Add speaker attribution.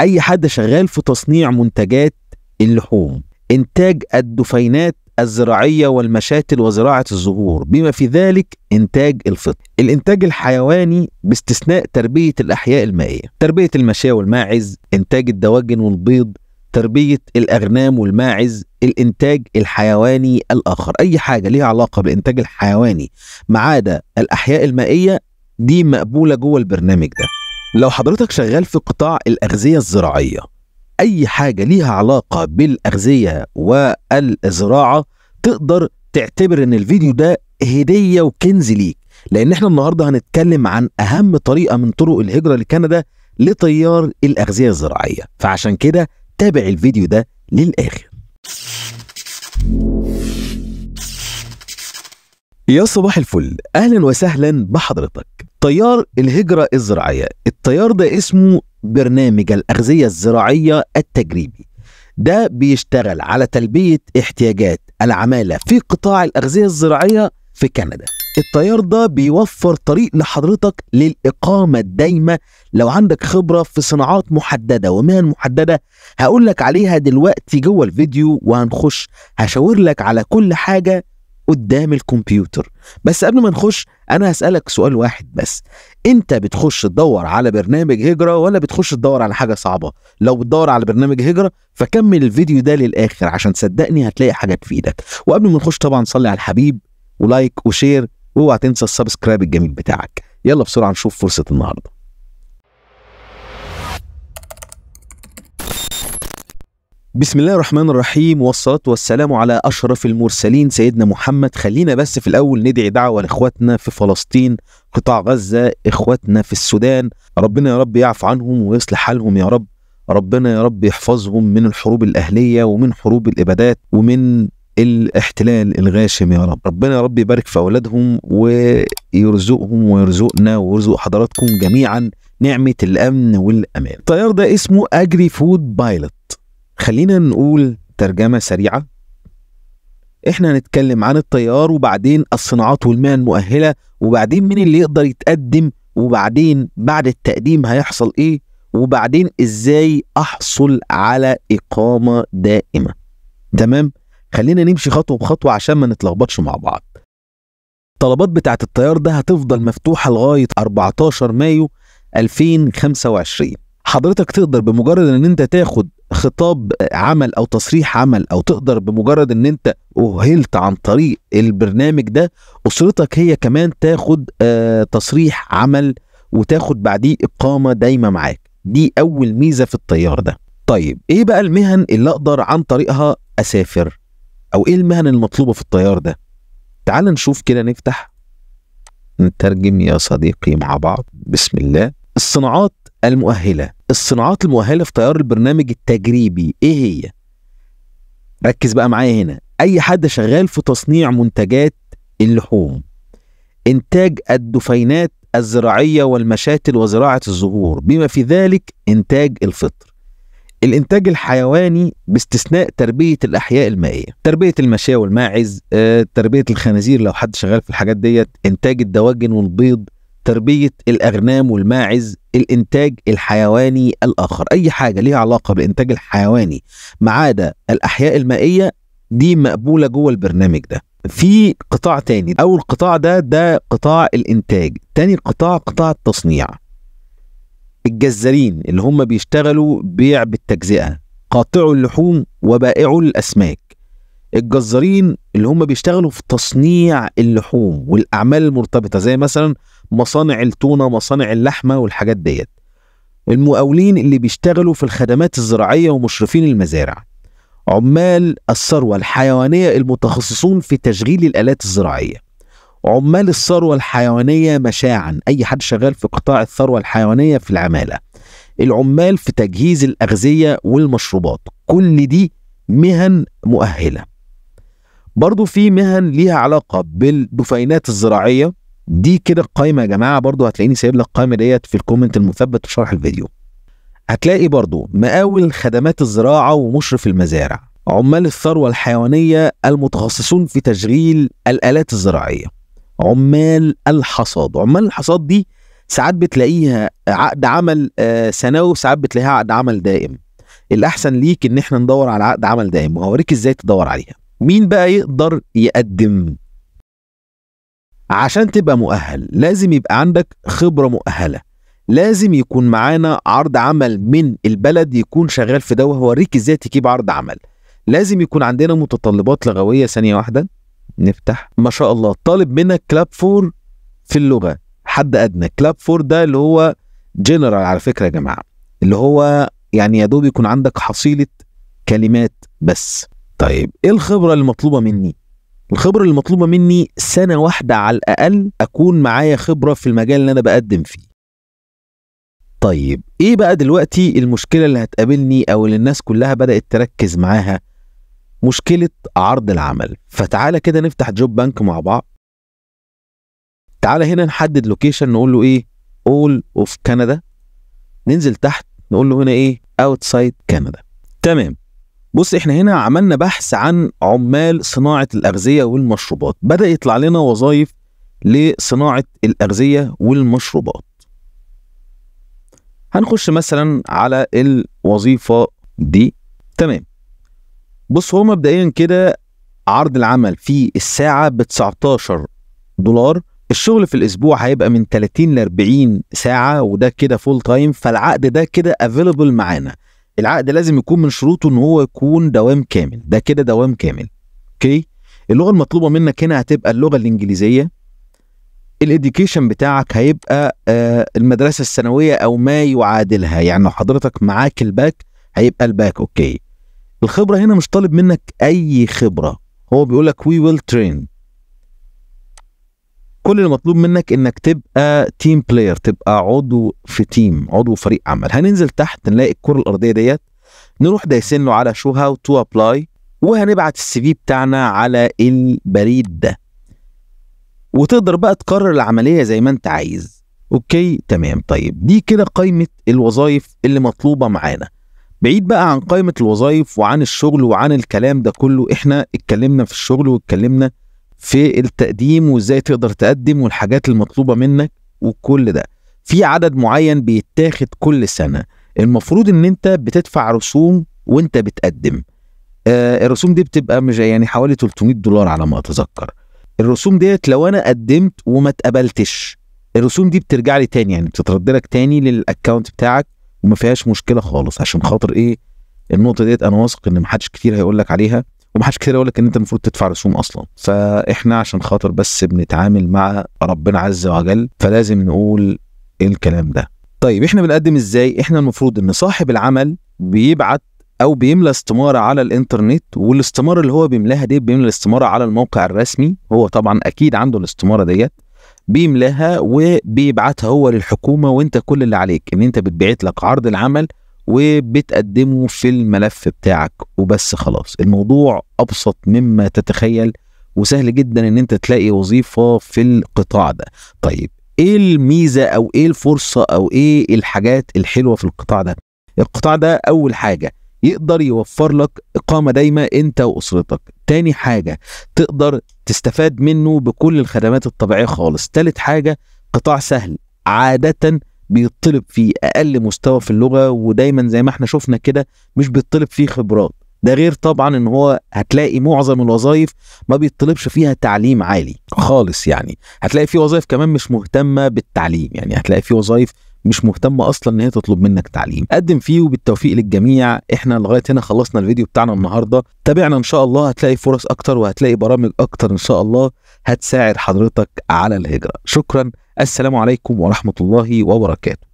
Speaker 1: اي حد شغال في تصنيع منتجات اللحوم انتاج الدفينات الزراعيه والمشاتل وزراعه الزهور بما في ذلك انتاج الفطر الانتاج الحيواني باستثناء تربيه الاحياء المائيه تربيه المشاة والماعز انتاج الدواجن والبيض تربيه الاغنام والماعز الانتاج الحيواني الاخر اي حاجه ليها علاقه بالانتاج الحيواني ما عدا الاحياء المائيه دي مقبوله جوه البرنامج ده لو حضرتك شغال في قطاع الأغذية الزراعية أي حاجة ليها علاقة بالأغذية والزراعة تقدر تعتبر إن الفيديو ده هدية وكنز ليك لأن احنا النهاردة هنتكلم عن أهم طريقة من طرق الهجرة لكندا لتيار الأغذية الزراعية فعشان كده تابع الفيديو ده للآخر يا صباح الفل اهلا وسهلا بحضرتك تيار الهجرة الزراعية التيار ده اسمه برنامج الأغذية الزراعية التجريبي ده بيشتغل على تلبية احتياجات العمالة في قطاع الأغذية الزراعية في كندا التيار ده بيوفر طريق لحضرتك للإقامة الدايمة لو عندك خبرة في صناعات محددة ومهن محددة هقول لك عليها دلوقتي جوه الفيديو وهنخش هشاور لك على كل حاجة قدام الكمبيوتر بس قبل ما نخش انا هسالك سؤال واحد بس انت بتخش تدور على برنامج هجره ولا بتخش تدور على حاجه صعبه لو بتدور على برنامج هجره فكمل الفيديو ده للاخر عشان صدقني هتلاقي حاجه تفيدك وقبل ما نخش طبعا صلي على الحبيب ولايك وشير واوعى تنسى السبسكرايب الجميل بتاعك يلا بسرعه نشوف فرصه النهارده بسم الله الرحمن الرحيم والصلاة والسلام على أشرف المرسلين سيدنا محمد خلينا بس في الأول ندعي دعوة لإخواتنا في فلسطين قطاع غزة إخواتنا في السودان ربنا يا رب يعفو عنهم ويصلح حالهم يا رب ربنا يا رب يحفظهم من الحروب الأهلية ومن حروب الإبادات ومن الاحتلال الغاشم يا رب ربنا يا رب يبارك في أولادهم ويرزقهم ويرزقنا ويرزق حضراتكم جميعا نعمة الأمن والأمان الطيار ده اسمه أجري فود بايلوت خلينا نقول ترجمة سريعة احنا هنتكلم عن التيار وبعدين الصناعات والمهن المؤهلة وبعدين مين اللي يقدر يتقدم وبعدين بعد التقديم هيحصل ايه وبعدين ازاي احصل على اقامة دائمة تمام خلينا نمشي خطوة بخطوة عشان ما نتلخبطش مع بعض الطلبات بتاعة التيار ده هتفضل مفتوحة لغاية 14 مايو 2025 حضرتك تقدر بمجرد ان انت تاخد خطاب عمل او تصريح عمل او تقدر بمجرد ان انت اهلت عن طريق البرنامج ده اسرتك هي كمان تاخد آه، تصريح عمل وتاخد بعديه اقامه دايمه معاك دي اول ميزه في الطيار ده طيب ايه بقى المهن اللي اقدر عن طريقها اسافر او ايه المهن المطلوبه في الطيار ده تعال نشوف كده نفتح نترجم يا صديقي مع بعض بسم الله الصناعات المؤهله الصناعات المؤهله في تيار البرنامج التجريبي ايه هي ركز بقى معايا هنا اي حد شغال في تصنيع منتجات اللحوم انتاج الدفينات الزراعيه والمشاتل وزراعه الزهور بما في ذلك انتاج الفطر الانتاج الحيواني باستثناء تربيه الاحياء المائيه تربيه المشاة والماعز آه، تربيه الخنازير لو حد شغال في الحاجات ديت انتاج الدواجن والبيض تربية الأغنام والماعز الإنتاج الحيواني الآخر أي حاجة ليها علاقة بالإنتاج الحيواني ما عدا الأحياء المائية دي مقبولة جوه البرنامج ده في قطاع تاني أول قطاع ده ده قطاع الإنتاج تاني قطاع قطاع التصنيع الجزارين اللي هم بيشتغلوا بيع بالتجزئة قاطعوا اللحوم وبائعوا الأسماك الجزارين اللي هم بيشتغلوا في تصنيع اللحوم والاعمال المرتبطه زي مثلا مصانع التونه مصانع اللحمه والحاجات ديت المقاولين اللي بيشتغلوا في الخدمات الزراعيه ومشرفين المزارع عمال الثروه الحيوانيه المتخصصون في تشغيل الالات الزراعيه عمال الثروه الحيوانيه مشاعا اي حد شغال في قطاع الثروه الحيوانيه في العماله العمال في تجهيز الاغذيه والمشروبات كل دي مهن مؤهله برضو في مهن ليها علاقة بالدفينات الزراعية دي كده القايمة يا جماعة برضو هتلاقيني سايب لك القايمة ديت في الكومنت المثبت في شرح الفيديو هتلاقي برضو مقاول خدمات الزراعة ومشرف المزارع عمال الثروة الحيوانية المتخصصون في تشغيل الآلات الزراعية عمال الحصاد عمال الحصاد دي ساعات بتلاقيها عقد عمل آه، سنوي وساعات بتلاقيها عقد عمل دائم الأحسن ليك إن احنا ندور على عقد عمل دائم وهوريك إزاي تدور عليها مين بقى يقدر يقدم عشان تبقى مؤهل لازم يبقى عندك خبرة مؤهلة لازم يكون معانا عرض عمل من البلد يكون شغال في ده وهوريك ازاي تجيب عرض عمل لازم يكون عندنا متطلبات لغوية ثانية واحدة نفتح ما شاء الله طالب منك كلاب فور في اللغة حد أدنى كلاب فور ده اللي هو جنرال على فكرة يا جماعة اللي هو يعني يا دوب يكون عندك حصيلة كلمات بس طيب ايه الخبره المطلوبه مني الخبره المطلوبه مني سنه واحده على الاقل اكون معايا خبره في المجال اللي انا بقدم فيه طيب ايه بقى دلوقتي المشكله اللي هتقابلني او اللي الناس كلها بدات تركز معاها مشكله عرض العمل فتعالى كده نفتح جوب بانك مع بعض تعالى هنا نحدد لوكيشن نقول له ايه اول اوف كندا ننزل تحت نقول له هنا ايه اوتسايد كندا تمام بص احنا هنا عملنا بحث عن عمال صناعة الأغذية والمشروبات بدأ يطلع لنا وظائف لصناعة الأغذية والمشروبات هنخش مثلا على الوظيفة دي تمام بص هو مبدئيا كده عرض العمل في الساعة ب 19 دولار الشغل في الأسبوع هيبقى من 30 ل 40 ساعة وده كده فول تايم فالعقد ده كده افيلبل معانا العقد لازم يكون من شروطه ان هو يكون دوام كامل ده كده دوام كامل اوكي اللغه المطلوبه منك هنا هتبقى اللغه الانجليزيه الاديوكيشن بتاعك هيبقى آه، المدرسه الثانويه او ما يعادلها يعني لو حضرتك معاك الباك هيبقى الباك اوكي الخبره هنا مش طالب منك اي خبره هو بيقول لك وي ويل ترين كل اللي مطلوب منك انك تبقى تيم بلاير تبقى عضو في تيم عضو فريق عمل هننزل تحت نلاقي الكره الارضيه ديت نروح دايسين له على شو هاو تو ابلاي وهنبعت السي في بتاعنا على البريد ده وتقدر بقى تقرر العمليه زي ما انت عايز اوكي تمام طيب دي كده قائمه الوظائف اللي مطلوبه معانا بعيد بقى عن قائمه الوظائف وعن الشغل وعن الكلام ده كله احنا اتكلمنا في الشغل واتكلمنا في التقديم وازاي تقدر تقدم والحاجات المطلوبه منك وكل ده في عدد معين بيتاخد كل سنه المفروض ان انت بتدفع رسوم وانت بتقدم آه الرسوم دي بتبقى مش يعني حوالي 300 دولار على ما اتذكر الرسوم ديت لو انا قدمت وما اتقبلتش الرسوم دي بترجع لي تاني يعني بتترد لك تاني للاكونت بتاعك وما فيهاش مشكله خالص عشان خاطر ايه النقطه ديت انا واثق ان محدش كتير هيقول لك عليها ومحدش حدش كتير يقول لك ان انت المفروض تدفع رسوم اصلا فاحنا عشان خاطر بس بنتعامل مع ربنا عز وجل فلازم نقول الكلام ده طيب احنا بنقدم ازاي احنا المفروض ان صاحب العمل بيبعت او بيملى استماره على الانترنت والاستماره اللي هو بيملاها دي بيملى الاستماره على الموقع الرسمي هو طبعا اكيد عنده الاستماره ديت بيملاها وبيبعتها هو للحكومه وانت كل اللي عليك ان انت بتبعت لك عرض العمل وبتقدمه في الملف بتاعك وبس خلاص الموضوع ابسط مما تتخيل وسهل جدا ان انت تلاقي وظيفه في القطاع ده طيب ايه الميزه او ايه الفرصه او ايه الحاجات الحلوه في القطاع ده القطاع ده اول حاجه يقدر يوفر لك إقامة دايمة أنت وأسرتك تاني حاجة تقدر تستفاد منه بكل الخدمات الطبيعية خالص تالت حاجة قطاع سهل عادة بيطلب فيه اقل مستوى في اللغه ودايما زي ما احنا شفنا كده مش بيطلب فيه خبرات ده غير طبعا ان هو هتلاقي معظم الوظائف ما بيطلبش فيها تعليم عالي خالص يعني هتلاقي في وظائف كمان مش مهتمه بالتعليم يعني هتلاقي في وظائف مش مهتمه اصلا ان هي تطلب منك تعليم قدم فيه وبالتوفيق للجميع احنا لغايه هنا خلصنا الفيديو بتاعنا النهارده تابعنا ان شاء الله هتلاقي فرص اكتر وهتلاقي برامج اكتر ان شاء الله هتساعد حضرتك على الهجره شكرا السلام عليكم ورحمه الله وبركاته